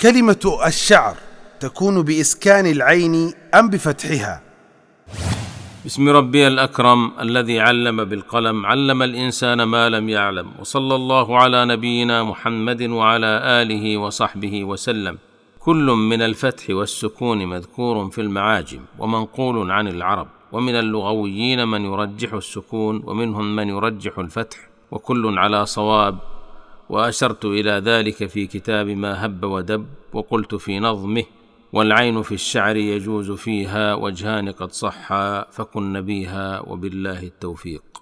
كلمة الشعر تكون بإسكان العين أم بفتحها؟ بسم ربي الأكرم الذي علم بالقلم علم الإنسان ما لم يعلم وصلى الله على نبينا محمد وعلى آله وصحبه وسلم كل من الفتح والسكون مذكور في المعاجم ومنقول عن العرب ومن اللغويين من يرجح السكون ومنهم من يرجح الفتح وكل على صواب واشرت الى ذلك في كتاب ما هب ودب وقلت في نظمه والعين في الشعر يجوز فيها وجهان قد صحا فكن بيها وبالله التوفيق